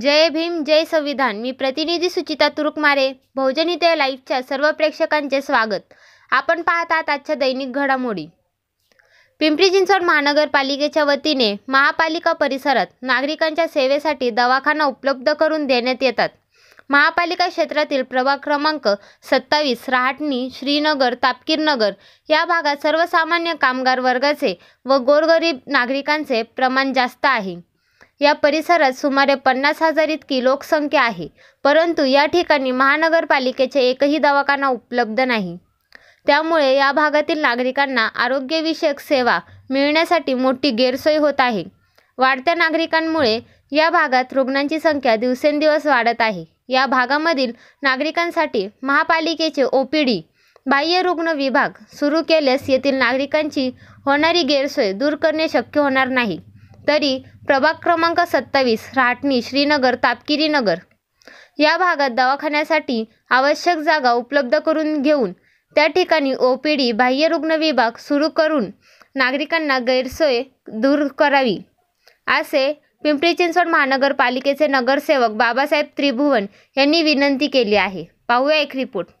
जय भीम जय संविधान मी प्रतिनिधी सुचिता तुरुकमारे बहुजन लाईफच्या लाईव्हच्या सर्व प्रेक्षकांचे स्वागत आपण पाहत आहात आजच्या दैनिक घडामोडी पिंपरी चिंचवड महानगरपालिकेच्या वतीने महापालिका परिसरात नागरिकांच्या सेवेसाठी दवाखाना उपलब्ध करून देण्यात येतात महापालिका क्षेत्रातील प्रभाग क्रमांक सत्तावीस रहाटणी श्रीनगर तापकीरनगर या भागात सर्वसामान्य कामगार वर्गाचे व गोरगरीब नागरिकांचे प्रमाण जास्त आहे या परिसरात सुमारे पन्नास हजार इतकी लोकसंख्या आहे परंतु या ठिकाणी महानगरपालिकेचे एकही दवाखाना उपलब्ध नाही त्यामुळे या भागातील नागरिकांना आरोग्यविषयक सेवा मिळण्यासाठी मोठी गैरसोय होत आहे वाढत्या नागरिकांमुळे या भागात रुग्णांची संख्या दिवसेंदिवस वाढत आहे या भागामधील नागरिकांसाठी महापालिकेचे ओ पी डी बाह्य रुग्ण विभाग सुरू केल्यास येथील नागरिकांची होणारी गैरसोय दूर करणे शक्य होणार नाही तरी प्रभाग क्रमांक सत्तावीस राहटणी श्रीनगर तापकिरी नगर या भागात दवाखान्यासाठी आवश्यक जागा उपलब्ध करून घेऊन त्या ठिकाणी ओ पी डी बाह्य रुग्ण विभाग सुरू करून नागरिकांना गैरसोय दूर करावी असे पिंपरी चिंचवड महानगरपालिकेचे नगरसेवक बाबासाहेब त्रिभुवन यांनी विनंती केली आहे पाहूया एक रिपोर्ट